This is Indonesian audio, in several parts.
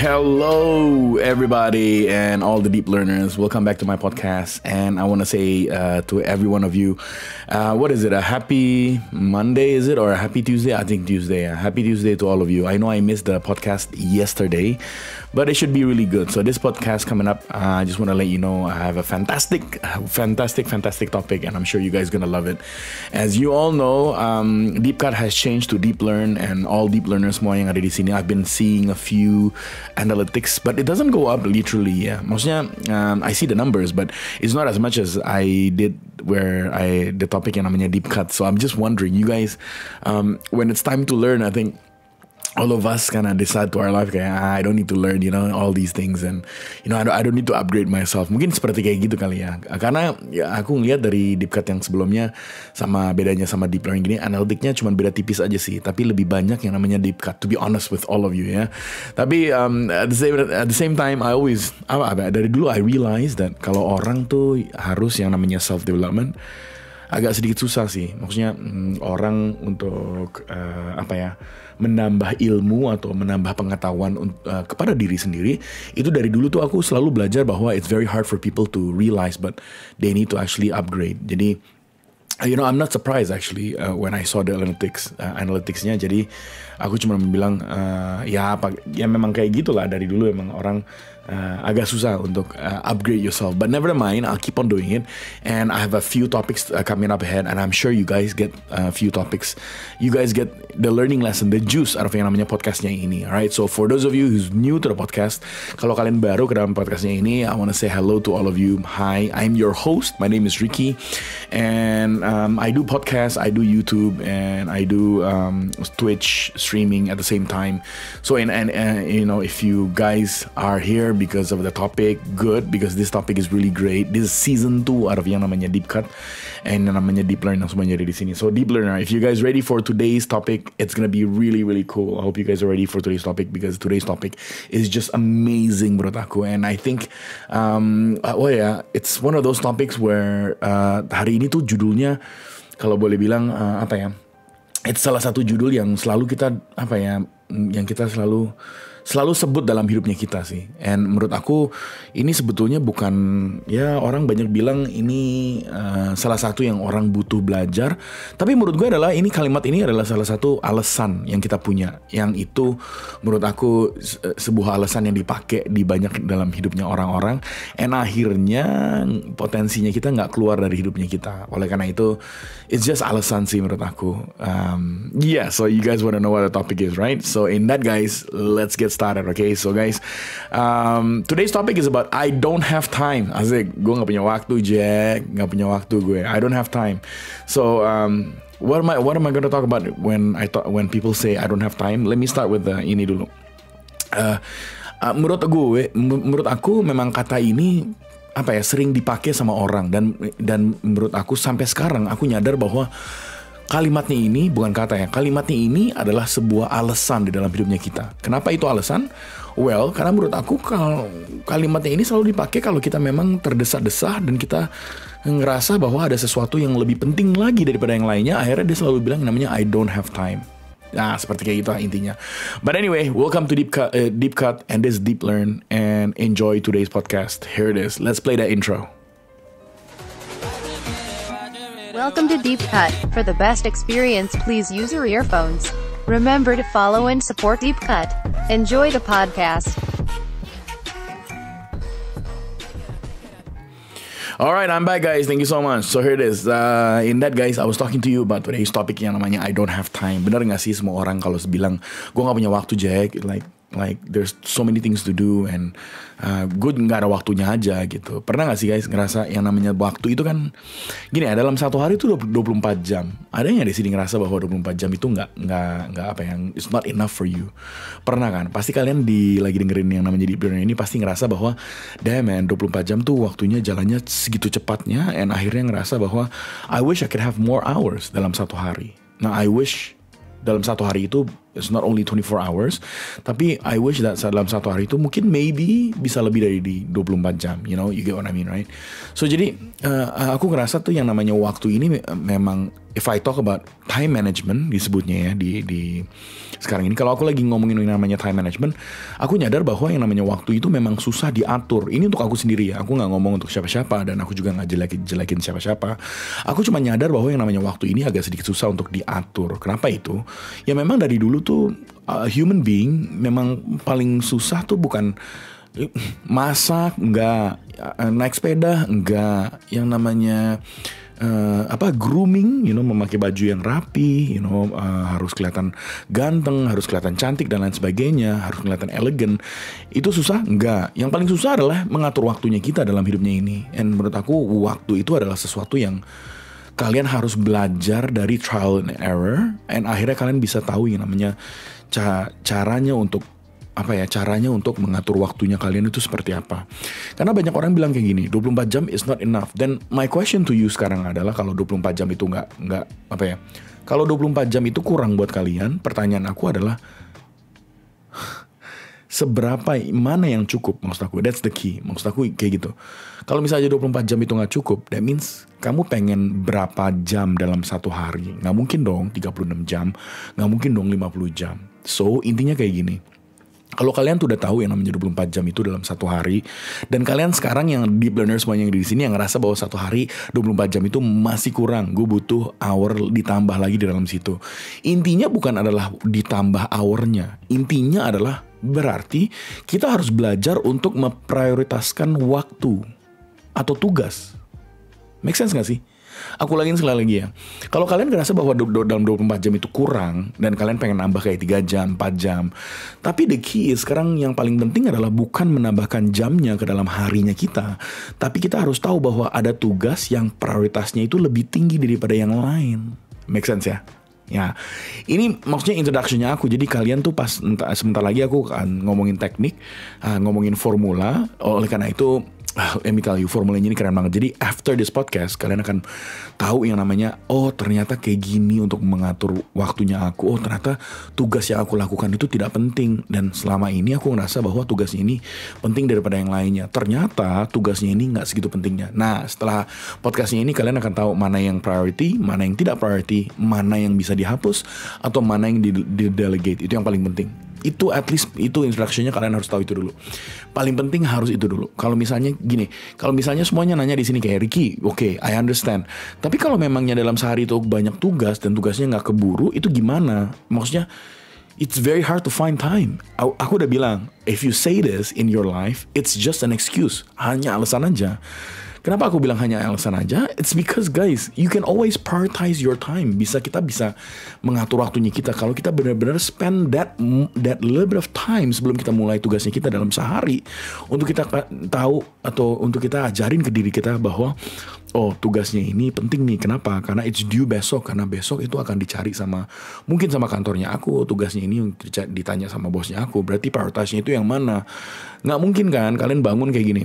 Hello, everybody, and all the deep learners. Welcome back to my podcast. And I want to say uh, to every one of you, uh, what is it? A happy Monday, is it? Or a happy Tuesday? I think Tuesday. A happy Tuesday to all of you. I know I missed the podcast yesterday, but it should be really good. So, this podcast coming up, uh, I just want to let you know I have a fantastic, fantastic, fantastic topic, and I'm sure you guys going to love it. As you all know, um, Deepcut has changed to Deep Learn, and all deep learners, semua yang ada di I've been seeing a few analytics, but it doesn't go up literally. Yeah, maksudnya um, I see the numbers, but it's not as much as I did where I the topic yang namanya deep cut. So I'm just wondering, you guys, um, when it's time to learn, I think all of us kind of decide to our life kayak ah, I don't need to learn you know all these things and you know I don't, I don't need to upgrade myself mungkin seperti kayak gitu kali ya karena ya aku ngeliat dari deep cut yang sebelumnya sama bedanya sama deep learning gini analitiknya cuma beda tipis aja sih tapi lebih banyak yang namanya deep cut to be honest with all of you ya tapi um, at, the same, at the same time I always apa, apa dari dulu I realize that kalau orang tuh harus yang namanya self development agak sedikit susah sih maksudnya mm, orang untuk uh, apa ya menambah ilmu atau menambah pengetahuan uh, kepada diri sendiri itu dari dulu tuh aku selalu belajar bahwa it's very hard for people to realize but they need to actually upgrade jadi you know I'm not surprised actually uh, when I saw the analytics uh, analyticsnya jadi aku cuma bilang uh, ya apa ya memang kayak gitulah dari dulu emang orang uh, agak susah untuk uh, upgrade yourself but never mind I'll keep on doing it and I have a few topics uh, coming up ahead and I'm sure you guys get a uh, few topics you guys get the learning lesson the juice out of yang namanya podcastnya ini alright so for those of you who's new to the podcast kalau kalian baru ke dalam podcastnya ini I wanna say hello to all of you hi I'm your host my name is Ricky and Um, I do podcasts, I do YouTube, and I do um, Twitch streaming at the same time. So, and, and, and you know, if you guys are here because of the topic, good because this topic is really great. This is season two out of yang namanya Deep Cut and yang namanya Deep Learner semua di sini. So Deep Learner, if you guys ready for today's topic, it's gonna be really really cool. I hope you guys are ready for today's topic because today's topic is just amazing menurut aku. And I think, um, oh yeah, it's one of those topics where uh, hari ini tuh judulnya kalau boleh bilang uh, apa ya? Itu salah satu judul yang selalu kita apa ya? Yang kita selalu selalu sebut dalam hidupnya kita sih. And menurut aku ini sebetulnya bukan ya orang banyak bilang ini uh, salah satu yang orang butuh belajar. Tapi menurut gue adalah ini kalimat ini adalah salah satu alasan yang kita punya. Yang itu menurut aku sebuah alasan yang dipakai di banyak dalam hidupnya orang-orang. And akhirnya potensinya kita nggak keluar dari hidupnya kita. Oleh karena itu it's just alasan sih menurut aku. Um, yeah, so you guys wanna know what the topic is, right? So in that guys, let's get started. Okay, so guys, um, today's topic is about I don't have time. Asik, gue gak punya waktu Jack, Gak punya waktu gue. I don't have time. So um, what am I what am I gonna talk about when I talk, when people say I don't have time? Let me start with the uh, ini dulu. Uh, uh, menurut gue, menurut aku memang kata ini apa ya sering dipakai sama orang dan dan menurut aku sampai sekarang aku nyadar bahwa kalimatnya ini bukan kata ya. kalimatnya ini adalah sebuah alasan di dalam hidupnya kita. Kenapa itu alasan? Well, karena menurut aku kalau kalimatnya ini selalu dipakai kalau kita memang terdesak-desak dan kita ngerasa bahwa ada sesuatu yang lebih penting lagi daripada yang lainnya, akhirnya dia selalu bilang namanya I don't have time. Nah, seperti kayak gitu lah intinya. But anyway, welcome to Deep Cut, uh, Deep Cut and this Deep Learn and enjoy today's podcast. Here it is. Let's play the intro. Welcome to Deep Cut. For the best experience, please use your earphones. Remember to follow and support Deep Cut. Enjoy the podcast. All right, I'm back, guys. Thank you so much. So here it is. Uh, in that, guys, I was talking to you about today's topic yang namanya I don't have time. Bener nggak sih semua orang kalau bilang gue nggak punya waktu, Jack? Like like there's so many things to do and uh, gue nggak ada waktunya aja gitu pernah nggak sih guys ngerasa yang namanya waktu itu kan gini ya dalam satu hari itu 24 jam ada yang di sini ngerasa bahwa 24 jam itu nggak nggak nggak apa yang it's not enough for you pernah kan pasti kalian di lagi dengerin yang namanya di ini pasti ngerasa bahwa damn man 24 jam tuh waktunya jalannya segitu cepatnya and akhirnya ngerasa bahwa I wish I could have more hours dalam satu hari nah I wish dalam satu hari itu It's not only 24 hours. Tapi I wish that dalam satu hari itu mungkin maybe bisa lebih dari di 24 jam. You know, you get what I mean, right? So jadi uh, aku ngerasa tuh yang namanya waktu ini memang if I talk about time management disebutnya ya di di sekarang ini kalau aku lagi ngomongin yang namanya time management, aku nyadar bahwa yang namanya waktu itu memang susah diatur. Ini untuk aku sendiri ya. Aku nggak ngomong untuk siapa-siapa dan aku juga nggak jelekin jelekin siapa-siapa. Aku cuma nyadar bahwa yang namanya waktu ini agak sedikit susah untuk diatur. Kenapa itu? Ya memang dari dulu tuh uh, human being memang paling susah tuh bukan masak enggak uh, naik sepeda enggak yang namanya uh, apa grooming you know memakai baju yang rapi you know uh, harus kelihatan ganteng harus kelihatan cantik dan lain sebagainya harus kelihatan elegan itu susah enggak yang paling susah adalah mengatur waktunya kita dalam hidupnya ini and menurut aku waktu itu adalah sesuatu yang uh, kalian harus belajar dari trial and error and akhirnya kalian bisa tahu yang namanya ca caranya untuk apa ya caranya untuk mengatur waktunya kalian itu seperti apa. Karena banyak orang bilang kayak gini, 24 jam is not enough. Dan my question to you sekarang adalah kalau 24 jam itu nggak nggak apa ya? Kalau 24 jam itu kurang buat kalian, pertanyaan aku adalah seberapa mana yang cukup maksud aku that's the key maksud aku kayak gitu kalau misalnya 24 jam itu nggak cukup that means kamu pengen berapa jam dalam satu hari nggak mungkin dong 36 jam nggak mungkin dong 50 jam so intinya kayak gini kalau kalian tuh udah tahu yang namanya 24 jam itu dalam satu hari dan kalian sekarang yang deep learner semuanya yang di sini yang ngerasa bahwa satu hari 24 jam itu masih kurang, gue butuh hour ditambah lagi di dalam situ. Intinya bukan adalah ditambah hournya, intinya adalah berarti kita harus belajar untuk memprioritaskan waktu atau tugas. Make sense gak sih? Aku ulangin sekali lagi ya. Kalau kalian ngerasa bahwa dalam 24 jam itu kurang dan kalian pengen nambah kayak 3 jam, 4 jam. Tapi the key is sekarang yang paling penting adalah bukan menambahkan jamnya ke dalam harinya kita, tapi kita harus tahu bahwa ada tugas yang prioritasnya itu lebih tinggi daripada yang lain. Make sense ya? Ya, ini maksudnya introductionnya aku. Jadi kalian tuh pas sebentar lagi aku akan ngomongin teknik, ah, ngomongin formula. Oleh karena itu Emikal eh, You formulanya ini keren banget. Jadi after this podcast kalian akan tahu yang namanya oh ternyata kayak gini untuk mengatur waktunya aku. Oh ternyata tugas yang aku lakukan itu tidak penting dan selama ini aku ngerasa bahwa tugasnya ini penting daripada yang lainnya. Ternyata tugasnya ini nggak segitu pentingnya. Nah setelah podcastnya ini kalian akan tahu mana yang priority, mana yang tidak priority, mana yang bisa dihapus atau mana yang di delegate Itu yang paling penting itu at least itu instructionnya kalian harus tahu itu dulu paling penting harus itu dulu kalau misalnya gini kalau misalnya semuanya nanya di sini kayak Ricky oke okay, I understand tapi kalau memangnya dalam sehari itu banyak tugas dan tugasnya nggak keburu itu gimana maksudnya it's very hard to find time aku udah bilang if you say this in your life it's just an excuse hanya alasan aja Kenapa aku bilang hanya alasan aja? It's because guys, you can always prioritize your time. Bisa kita bisa mengatur waktunya kita kalau kita benar-benar spend that that little bit of time sebelum kita mulai tugasnya kita dalam sehari untuk kita tahu atau untuk kita ajarin ke diri kita bahwa oh tugasnya ini penting nih kenapa karena it's due besok karena besok itu akan dicari sama mungkin sama kantornya aku tugasnya ini ditanya sama bosnya aku berarti prioritasnya itu yang mana nggak mungkin kan kalian bangun kayak gini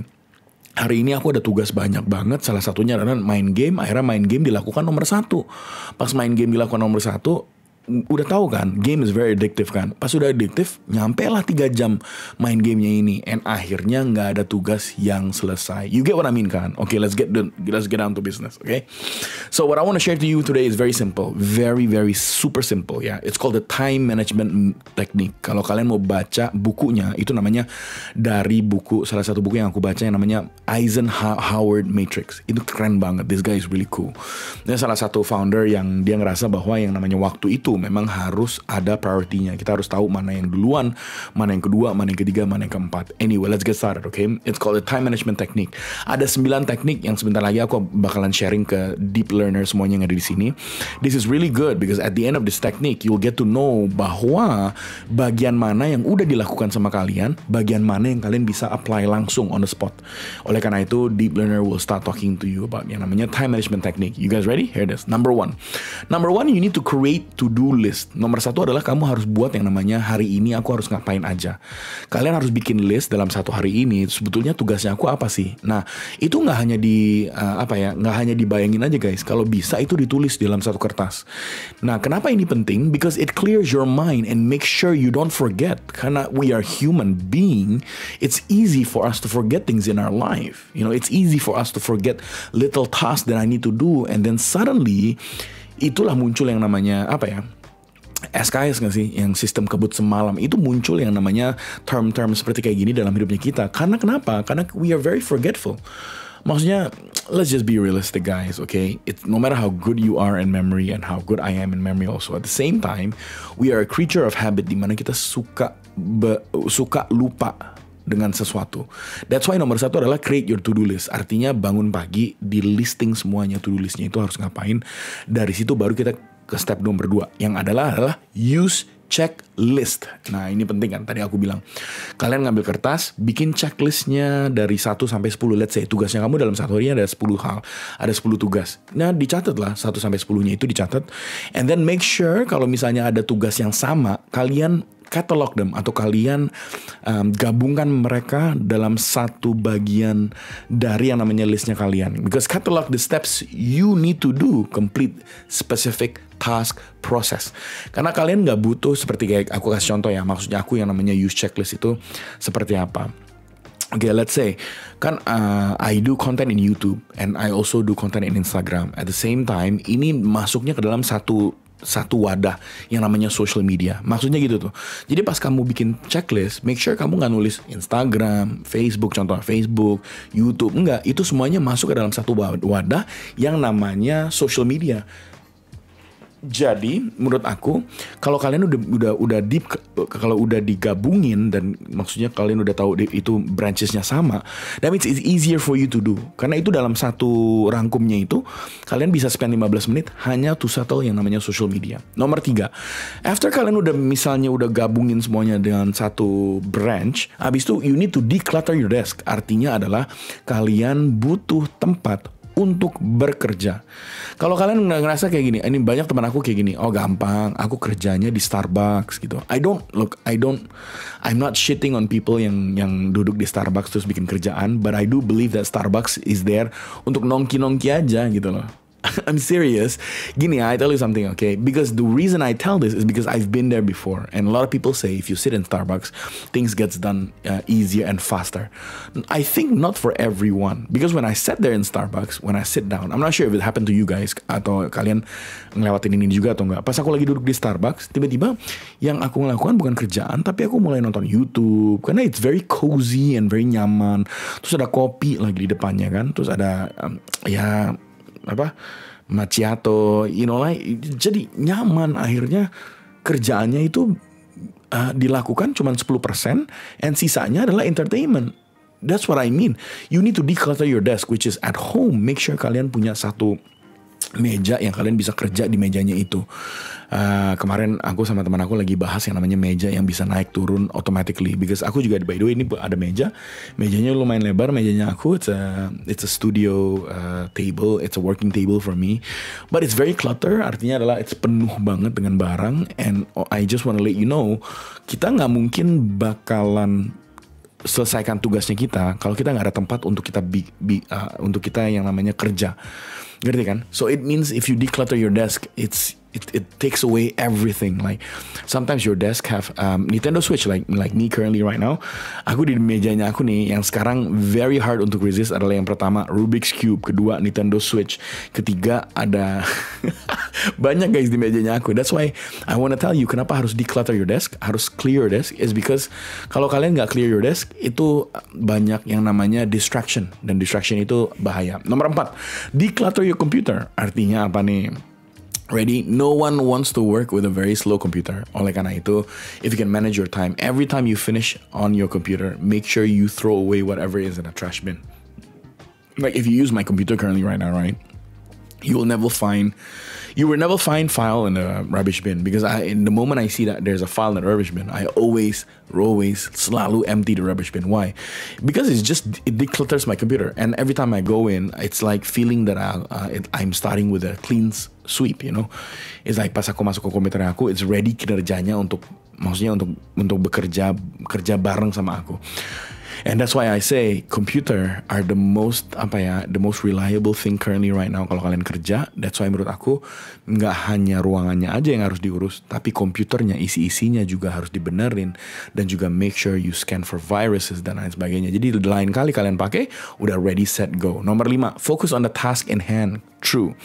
hari ini aku ada tugas banyak banget salah satunya adalah main game akhirnya main game dilakukan nomor satu pas main game dilakukan nomor satu udah tahu kan game is very addictive kan pas udah addictive nyampe lah tiga jam main gamenya ini and akhirnya nggak ada tugas yang selesai you get what I mean kan okay let's get the, let's get down to business okay so what I want to share to you today is very simple very very super simple ya yeah. it's called the time management technique kalau kalian mau baca bukunya itu namanya dari buku salah satu buku yang aku baca yang namanya Eisenhower Matrix itu keren banget this guy is really cool dia salah satu founder yang dia ngerasa bahwa yang namanya waktu itu memang harus ada priority-nya. Kita harus tahu mana yang duluan, mana yang kedua, mana yang ketiga, mana yang keempat. Anyway, let's get started, okay? It's called the time management technique. Ada 9 teknik yang sebentar lagi aku bakalan sharing ke deep learner semuanya yang ada di sini. This is really good because at the end of this technique, you'll get to know bahwa bagian mana yang udah dilakukan sama kalian, bagian mana yang kalian bisa apply langsung on the spot. Oleh karena itu, deep learner will start talking to you about yang namanya time management technique. You guys ready? Here it is. Number one. Number one, you need to create to-do do list. Nomor satu adalah kamu harus buat yang namanya hari ini aku harus ngapain aja. Kalian harus bikin list dalam satu hari ini. Sebetulnya tugasnya aku apa sih? Nah, itu nggak hanya di uh, apa ya, nggak hanya dibayangin aja guys. Kalau bisa itu ditulis dalam satu kertas. Nah, kenapa ini penting? Because it clears your mind and make sure you don't forget. Karena we are human being, it's easy for us to forget things in our life. You know, it's easy for us to forget little tasks that I need to do, and then suddenly itulah muncul yang namanya apa ya SKS gak sih yang sistem kebut semalam itu muncul yang namanya term-term seperti kayak gini dalam hidupnya kita karena kenapa karena we are very forgetful maksudnya let's just be realistic guys okay it's no matter how good you are in memory and how good I am in memory also at the same time we are a creature of habit dimana kita suka suka lupa dengan sesuatu. That's why nomor satu adalah create your to-do list. Artinya bangun pagi, di listing semuanya to-do listnya itu harus ngapain. Dari situ baru kita ke step nomor dua. Yang adalah adalah use checklist. Nah ini penting kan, tadi aku bilang. Kalian ngambil kertas, bikin checklistnya dari 1 sampai 10. Let's say tugasnya kamu dalam satu hari ada 10 hal, ada 10 tugas. Nah dicatat lah 1 sampai 10 nya itu dicatat. And then make sure kalau misalnya ada tugas yang sama, kalian catalog them atau kalian um, gabungkan mereka dalam satu bagian dari yang namanya listnya kalian. Because catalog the steps you need to do complete specific task process. Karena kalian nggak butuh seperti kayak aku kasih contoh ya, maksudnya aku yang namanya use checklist itu seperti apa. Okay, let's say kan uh, I do content in YouTube and I also do content in Instagram. At the same time, ini masuknya ke dalam satu satu wadah yang namanya social media. Maksudnya gitu tuh. Jadi pas kamu bikin checklist, make sure kamu nggak nulis Instagram, Facebook, contoh Facebook, YouTube, enggak. Itu semuanya masuk ke dalam satu wadah yang namanya social media jadi menurut aku kalau kalian udah udah udah deep kalau udah digabungin dan maksudnya kalian udah tahu itu branchesnya sama, that means it's easier for you to do. Karena itu dalam satu rangkumnya itu kalian bisa spend 15 menit hanya to settle yang namanya social media. Nomor tiga, after kalian udah misalnya udah gabungin semuanya dengan satu branch, abis itu you need to declutter your desk. Artinya adalah kalian butuh tempat untuk bekerja. Kalau kalian nggak ngerasa kayak gini, ini banyak teman aku kayak gini, oh gampang, aku kerjanya di Starbucks gitu. I don't look, I don't, I'm not shitting on people yang yang duduk di Starbucks terus bikin kerjaan, but I do believe that Starbucks is there untuk nongki-nongki aja gitu loh I'm serious. Gini, I tell you something, okay? Because the reason I tell this is because I've been there before, and a lot of people say if you sit in Starbucks, things gets done uh, easier and faster. I think not for everyone, because when I sat there in Starbucks, when I sit down, I'm not sure if it happened to you guys atau kalian ngelewatin ini juga atau enggak. Pas aku lagi duduk di Starbucks, tiba-tiba yang aku lakukan bukan kerjaan, tapi aku mulai nonton YouTube karena it's very cozy and very nyaman. Terus ada kopi lagi di depannya kan, terus ada um, ya apa macchiato, you know like jadi nyaman akhirnya kerjaannya itu uh, dilakukan cuma 10% and sisanya adalah entertainment. That's what I mean. You need to declutter your desk which is at home. Make sure kalian punya satu meja yang kalian bisa kerja di mejanya itu. Uh, kemarin aku sama teman aku lagi bahas yang namanya meja yang bisa naik turun automatically because aku juga by the way ini ada meja. Mejanya lumayan lebar, mejanya aku it's a it's a studio uh, table, it's a working table for me. But it's very clutter, artinya adalah it's penuh banget dengan barang and I just wanna let you know kita nggak mungkin bakalan selesaikan tugasnya kita kalau kita nggak ada tempat untuk kita bi, bi, uh, untuk kita yang namanya kerja Ngerti kan? So it means if you declutter your desk, it's it, it takes away everything. Like sometimes your desk have um, Nintendo Switch like like me currently right now. Aku di mejanya aku nih yang sekarang very hard untuk resist adalah yang pertama Rubik's Cube, kedua Nintendo Switch, ketiga ada banyak guys di mejanya aku. That's why I wanna tell you kenapa harus declutter your desk, harus clear your desk is because kalau kalian nggak clear your desk itu banyak yang namanya distraction dan distraction itu bahaya. Nomor empat, declutter your computer. Artinya apa nih? Ready? No one wants to work with a very slow computer. Oleh karena itu, if you can manage your time, every time you finish on your computer, make sure you throw away whatever is in a trash bin. Like if you use my computer currently right now, right? you will never find you will never find file in a rubbish bin because I in the moment I see that there's a file in a rubbish bin, I always always slalu empty the rubbish bin. Why? Because it's just it declutters my computer, and every time I go in, it's like feeling that I, uh, it, I'm starting with a clean sweep. You know, it's like pas aku masuk ke komputer aku, it's ready kinerjanya untuk maksudnya untuk untuk bekerja kerja bareng sama aku. And that's why I say computer are the most apa ya, the most reliable thing currently right now kalau kalian kerja. That's why menurut aku nggak hanya ruangannya aja yang harus diurus, tapi komputernya, isi-isinya juga harus dibenerin dan juga make sure you scan for viruses dan lain sebagainya. Jadi lain kali kalian pakai udah ready set go. Nomor lima, focus on the task in hand true.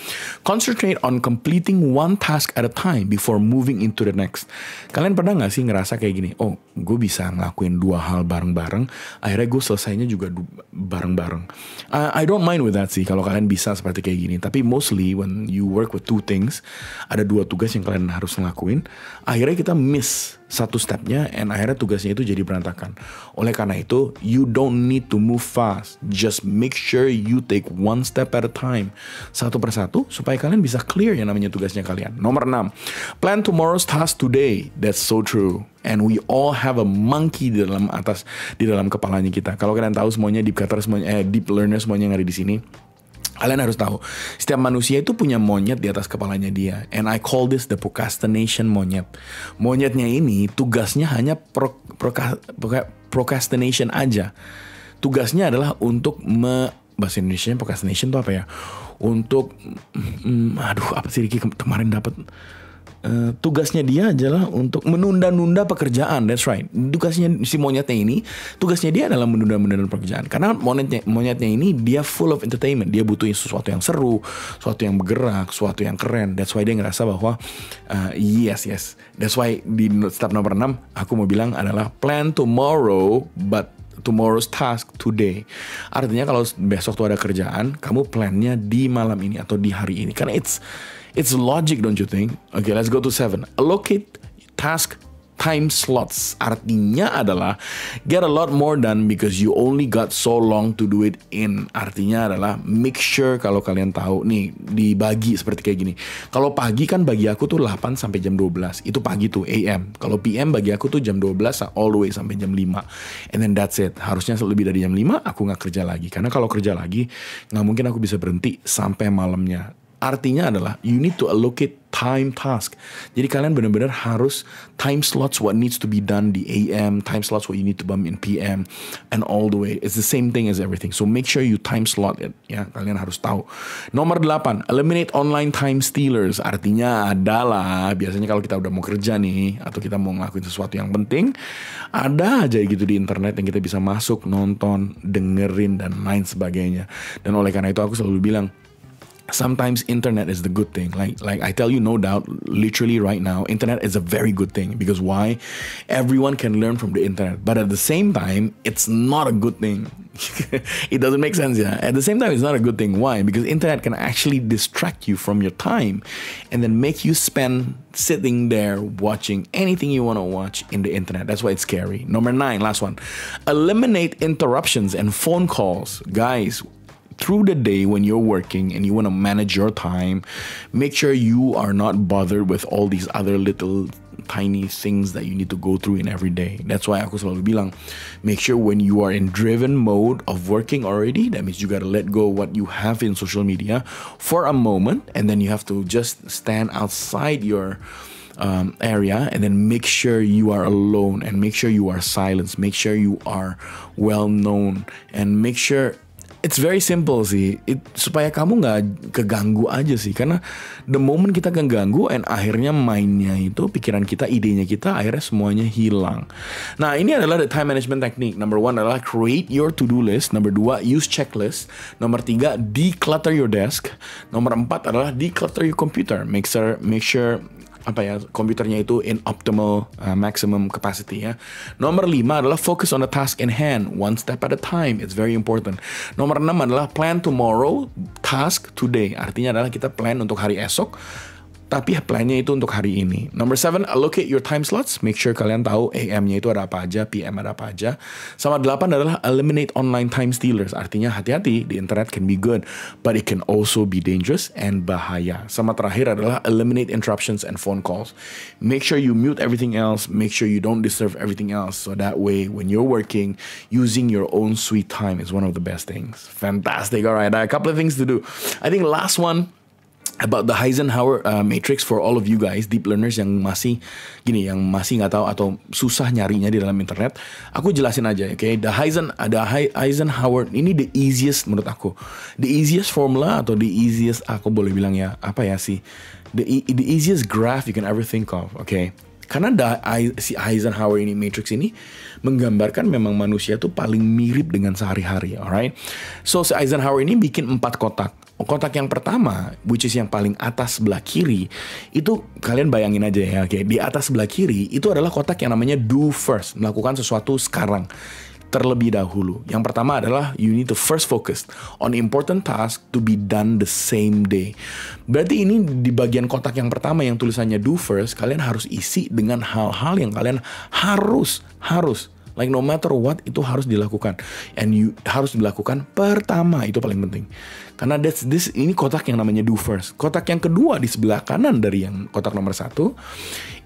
Concentrate on completing one task at a time before moving into the next. Kalian pernah gak sih ngerasa kayak gini? Oh, gue bisa ngelakuin dua hal bareng-bareng. Akhirnya gue selesainya juga bareng-bareng. I, uh, I don't mind with that sih kalau kalian bisa seperti kayak gini. Tapi mostly when you work with two things, ada dua tugas yang kalian harus ngelakuin. Akhirnya kita miss satu stepnya and akhirnya tugasnya itu jadi berantakan. Oleh karena itu, you don't need to move fast. Just make sure you take one step at a time. Satu persatu supaya kalian bisa clear yang namanya tugasnya kalian. Nomor 6. Plan tomorrow's task today. That's so true. And we all have a monkey di dalam atas di dalam kepalanya kita. Kalau kalian tahu semuanya deep cutter semuanya eh, deep learner semuanya yang ada di sini Kalian harus tahu, setiap manusia itu punya monyet di atas kepalanya dia. And I call this the procrastination monyet. Monyetnya ini tugasnya hanya pro, pro, pro, procrastination aja. Tugasnya adalah untuk me, bahasa Indonesia procrastination itu apa ya? Untuk, mm, mm aduh apa sih Riki kemarin dapat Eh, tugasnya dia adalah untuk menunda-nunda pekerjaan. That's right. Tugasnya si monyetnya ini, tugasnya dia adalah menunda-nunda pekerjaan. Karena monyetnya, monyetnya ini dia full of entertainment. Dia butuh sesuatu yang seru, sesuatu yang bergerak, sesuatu yang keren. That's why dia ngerasa bahwa uh, yes, yes. That's why di step nomor 6 aku mau bilang adalah plan tomorrow but tomorrow's task today. Artinya kalau besok tuh ada kerjaan, kamu plannya di malam ini atau di hari ini. Karena it's It's logic, don't you think? Okay, let's go to seven. Allocate task time slots. Artinya adalah get a lot more done because you only got so long to do it in. Artinya adalah make sure kalau kalian tahu nih dibagi seperti kayak gini. Kalau pagi kan bagi aku tuh 8 sampai jam 12. Itu pagi tuh AM. Kalau PM bagi aku tuh jam 12 all the way sampai jam 5. And then that's it. Harusnya lebih dari jam 5 aku nggak kerja lagi. Karena kalau kerja lagi nggak mungkin aku bisa berhenti sampai malamnya Artinya adalah you need to allocate time task. Jadi kalian benar-benar harus time slots what needs to be done di AM, time slots what you need to bump in PM, and all the way. It's the same thing as everything. So make sure you time slot it. Ya, kalian harus tahu. Nomor 8, eliminate online time stealers. Artinya adalah biasanya kalau kita udah mau kerja nih atau kita mau ngelakuin sesuatu yang penting, ada aja gitu di internet yang kita bisa masuk, nonton, dengerin dan lain sebagainya. Dan oleh karena itu aku selalu bilang, sometimes internet is the good thing like like i tell you no doubt literally right now internet is a very good thing because why everyone can learn from the internet but at the same time it's not a good thing it doesn't make sense yeah at the same time it's not a good thing why because internet can actually distract you from your time and then make you spend sitting there watching anything you want to watch in the internet that's why it's scary number 9 last one eliminate interruptions and phone calls guys through the day when you're working and you want to manage your time, make sure you are not bothered with all these other little tiny things that you need to go through in every day. That's why aku selalu bilang, make sure when you are in driven mode of working already, that means you gotta let go what you have in social media for a moment, and then you have to just stand outside your um, area and then make sure you are alone and make sure you are silenced, make sure you are well known, and make sure it's very simple sih. It, supaya kamu nggak keganggu aja sih, karena the moment kita keganggu, and akhirnya mainnya itu pikiran kita, idenya kita, akhirnya semuanya hilang. Nah ini adalah the time management technique. Number one adalah create your to do list. Number dua use checklist. number tiga declutter your desk. number empat adalah declutter your computer. Make sure make sure apa ya komputernya itu in optimal uh, maximum capacity ya. Nomor lima adalah focus on the task in hand one step at a time. It's very important. Nomor enam adalah plan tomorrow, task today. Artinya adalah kita plan untuk hari esok tapi plannya itu untuk hari ini. Number seven, allocate your time slots. Make sure kalian tahu AM-nya itu ada apa aja, PM ada apa aja. Sama delapan adalah eliminate online time stealers. Artinya hati-hati, di internet can be good, but it can also be dangerous and bahaya. Sama terakhir adalah eliminate interruptions and phone calls. Make sure you mute everything else. Make sure you don't disturb everything else. So that way, when you're working, using your own sweet time is one of the best things. Fantastic. Alright, right, a couple of things to do. I think last one about the Eisenhower uh, matrix for all of you guys deep learners yang masih gini yang masih nggak tahu atau susah nyarinya di dalam internet aku jelasin aja oke okay? the Heisen ada uh, Eisenhower ini the easiest menurut aku the easiest formula atau the easiest aku boleh bilang ya apa ya sih the e, the easiest graph you can ever think of oke okay? karena da, si Eisenhower ini Matrix ini menggambarkan memang manusia tuh paling mirip dengan sehari-hari, alright? So si Eisenhower ini bikin empat kotak, kotak yang pertama, which is yang paling atas sebelah kiri, itu kalian bayangin aja ya, oke, okay? di atas sebelah kiri itu adalah kotak yang namanya do first, melakukan sesuatu sekarang terlebih dahulu. Yang pertama adalah you need to first focus on important task to be done the same day. Berarti ini di bagian kotak yang pertama yang tulisannya do first, kalian harus isi dengan hal-hal yang kalian harus harus Like no matter what itu harus dilakukan and you harus dilakukan pertama itu paling penting. Karena that's this ini kotak yang namanya do first. Kotak yang kedua di sebelah kanan dari yang kotak nomor satu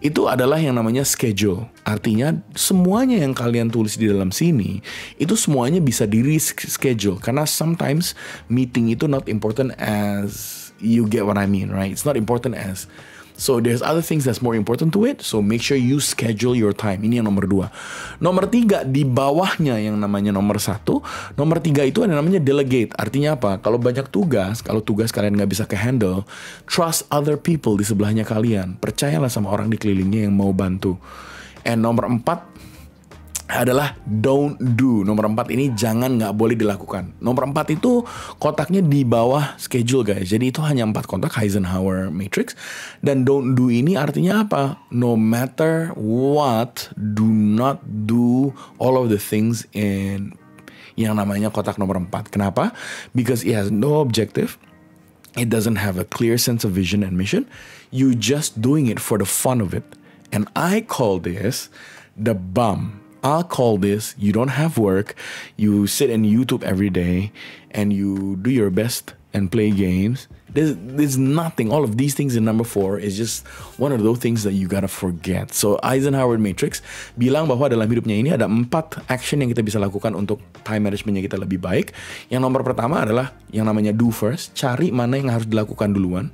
itu adalah yang namanya schedule. Artinya semuanya yang kalian tulis di dalam sini itu semuanya bisa di schedule karena sometimes meeting itu not important as you get what I mean, right? It's not important as So there's other things that's more important to it. So make sure you schedule your time. Ini yang nomor dua. Nomor tiga di bawahnya yang namanya nomor satu. Nomor tiga itu ada namanya delegate. Artinya apa? Kalau banyak tugas, kalau tugas kalian nggak bisa kehandle, trust other people di sebelahnya kalian. Percayalah sama orang di kelilingnya yang mau bantu. And nomor empat adalah don't do. Nomor empat ini jangan nggak boleh dilakukan. Nomor empat itu kotaknya di bawah schedule guys. Jadi itu hanya empat kotak Eisenhower matrix. Dan don't do ini artinya apa? No matter what, do not do all of the things in yang namanya kotak nomor empat. Kenapa? Because it has no objective. It doesn't have a clear sense of vision and mission. You just doing it for the fun of it. And I call this the bum I'll call this you don't have work, you sit in YouTube every day, and you do your best and play games. There's, there's nothing. All of these things in number four is just one of those things that you gotta forget. So Eisenhower Matrix bilang bahwa dalam hidupnya ini ada empat action yang kita bisa lakukan untuk time managementnya kita lebih baik. Yang nomor pertama adalah yang namanya do first, cari mana yang harus dilakukan duluan.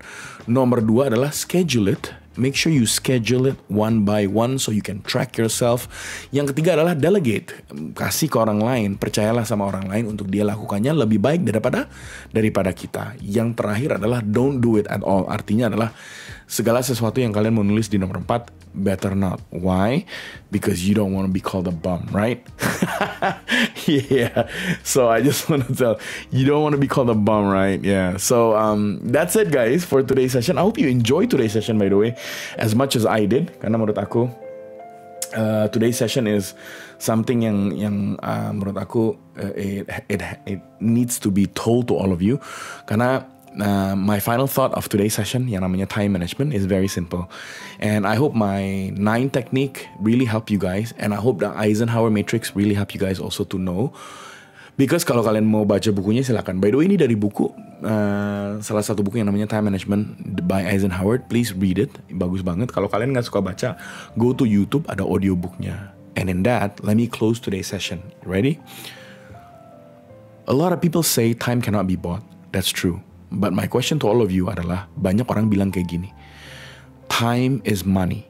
Nomor dua adalah schedule it Make sure you schedule it one by one so you can track yourself. Yang ketiga adalah delegate. Kasih ke orang lain, percayalah sama orang lain untuk dia lakukannya lebih baik daripada daripada kita. Yang terakhir adalah don't do it at all. Artinya adalah segala sesuatu yang kalian menulis di nomor 4 better not. Why? Because you don't want to be called a bum, right? yeah. So I just want to tell you don't want to be called a bum, right? Yeah. So um, that's it, guys, for today's session. I hope you enjoy today's session, by the way, as much as I did. Karena menurut aku uh, today's session is something yang yang uh, menurut aku uh, it, it it needs to be told to all of you karena uh, my final thought of today's session yang namanya time management is very simple. And I hope my nine technique really help you guys and I hope the Eisenhower matrix really help you guys also to know Because kalau kalian mau baca bukunya silakan. By the way ini dari buku uh, salah satu buku yang namanya Time Management by Eisenhower. Please read it. Bagus banget. Kalau kalian nggak suka baca, go to YouTube ada audiobooknya. And in that, let me close today's session. Ready? A lot of people say time cannot be bought. That's true. But my question to all of you adalah, banyak orang bilang kayak gini, time is money.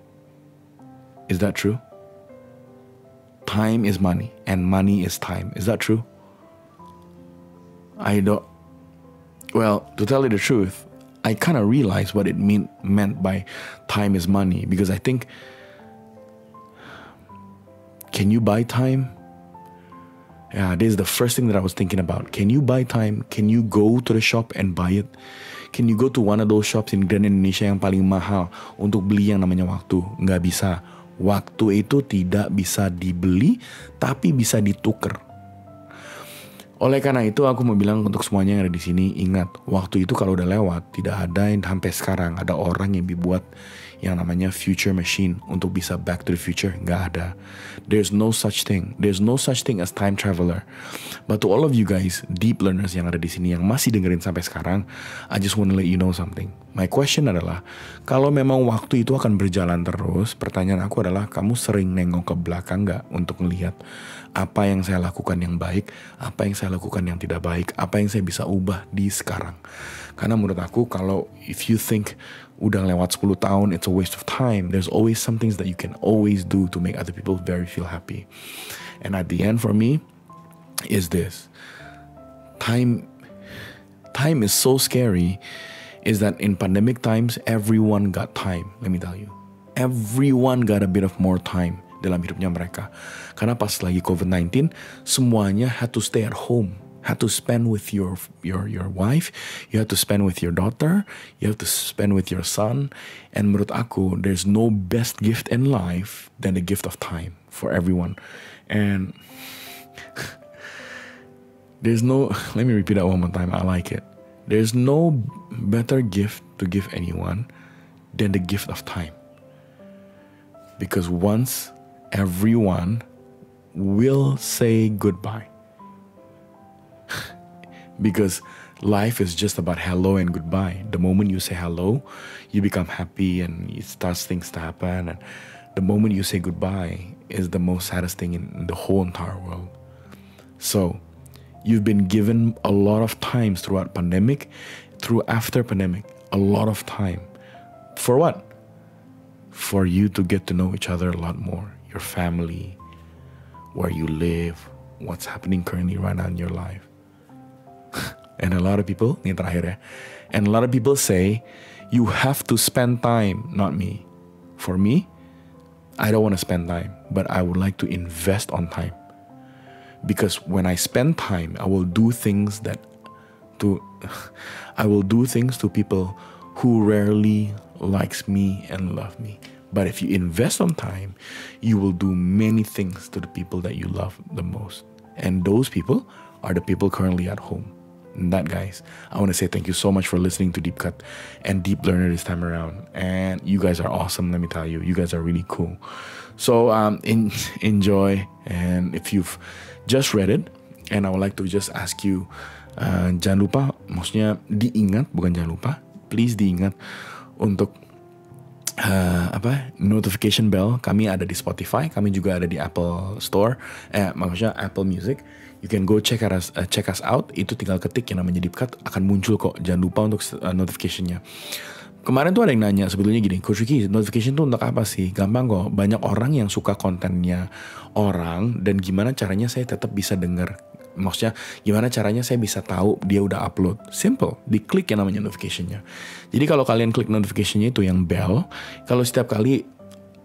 Is that true? Time is money and money is time. Is that true? I don't. Well, to tell you the truth, I kind of realized what it mean, meant by time is money because I think can you buy time? Yeah, this is the first thing that I was thinking about. Can you buy time? Can you go to the shop and buy it? Can you go to one of those shops in Grand Indonesia yang paling mahal untuk beli yang namanya waktu? Nggak bisa. Waktu itu tidak bisa dibeli, tapi bisa ditukar. Oleh karena itu aku mau bilang untuk semuanya yang ada di sini ingat waktu itu kalau udah lewat tidak ada yang sampai sekarang ada orang yang dibuat yang namanya future machine untuk bisa back to the future nggak ada. There's no such thing. There's no such thing as time traveler. But to all of you guys deep learners yang ada di sini yang masih dengerin sampai sekarang, I just wanna let you know something. My question adalah kalau memang waktu itu akan berjalan terus, pertanyaan aku adalah kamu sering nengok ke belakang nggak untuk melihat apa yang saya lakukan yang baik, apa yang saya lakukan yang tidak baik, apa yang saya bisa ubah di sekarang. Karena menurut aku kalau if you think udah lewat 10 tahun it's a waste of time, there's always some things that you can always do to make other people very feel happy. And at the end for me is this. Time time is so scary is that in pandemic times everyone got time, let me tell you. Everyone got a bit of more time dalam hidupnya mereka. Karena pas lagi COVID-19, semuanya had to stay at home, had to spend with your your your wife, you had to spend with your daughter, you have to spend with your son. And menurut aku, there's no best gift in life than the gift of time for everyone. And there's no let me repeat that one more time. I like it. There's no better gift to give anyone than the gift of time. Because once everyone will say goodbye. because life is just about hello and goodbye. The moment you say hello, you become happy and it starts things to happen. And the moment you say goodbye is the most saddest thing in the whole entire world. So you've been given a lot of times throughout pandemic, through after pandemic, a lot of time. For what? For you to get to know each other a lot more your family, where you live, what's happening currently right now in your life. and a lot of people, and a lot of people say, you have to spend time, not me. For me, I don't want to spend time, but I would like to invest on time. Because when I spend time, I will do things that to I will do things to people who rarely likes me and love me. But if you invest some time, you will do many things to the people that you love the most. And those people are the people currently at home. And that, guys, I want to say thank you so much for listening to Deep Cut and Deep Learner this time around. And you guys are awesome, let me tell you. You guys are really cool. So um, in, enjoy. And if you've just read it, and I would like to just ask you, uh, jangan lupa, maksudnya diingat, bukan jangan lupa, please diingat untuk uh, apa notification bell kami ada di Spotify kami juga ada di Apple Store eh maksudnya Apple Music you can go check us uh, check us out itu tinggal ketik yang namanya Deep Cut akan muncul kok jangan lupa untuk uh, notificationnya Kemarin tuh ada yang nanya sebetulnya gini, Coach Ricky, notification tuh untuk apa sih? Gampang kok, banyak orang yang suka kontennya orang dan gimana caranya saya tetap bisa denger maksudnya gimana caranya saya bisa tahu dia udah upload simple diklik yang namanya notificationnya jadi kalau kalian klik notificationnya itu yang bell kalau setiap kali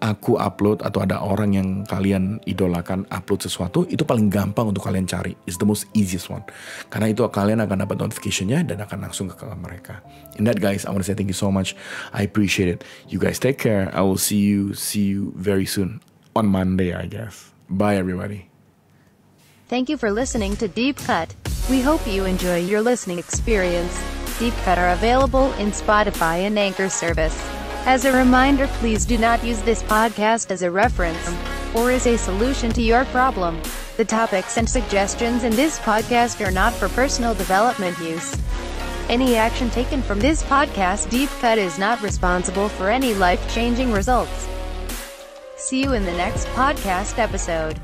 aku upload atau ada orang yang kalian idolakan upload sesuatu itu paling gampang untuk kalian cari it's the most easiest one karena itu kalian akan dapat notificationnya dan akan langsung ke kalian mereka in that guys I want to say thank you so much I appreciate it you guys take care I will see you see you very soon on Monday I guess bye everybody Thank you for listening to Deep Cut. We hope you enjoy your listening experience. Deep Cut are available in Spotify and Anchor service. As a reminder, please do not use this podcast as a reference or as a solution to your problem. The topics and suggestions in this podcast are not for personal development use. Any action taken from this podcast deep cut is not responsible for any life changing results. See you in the next podcast episode.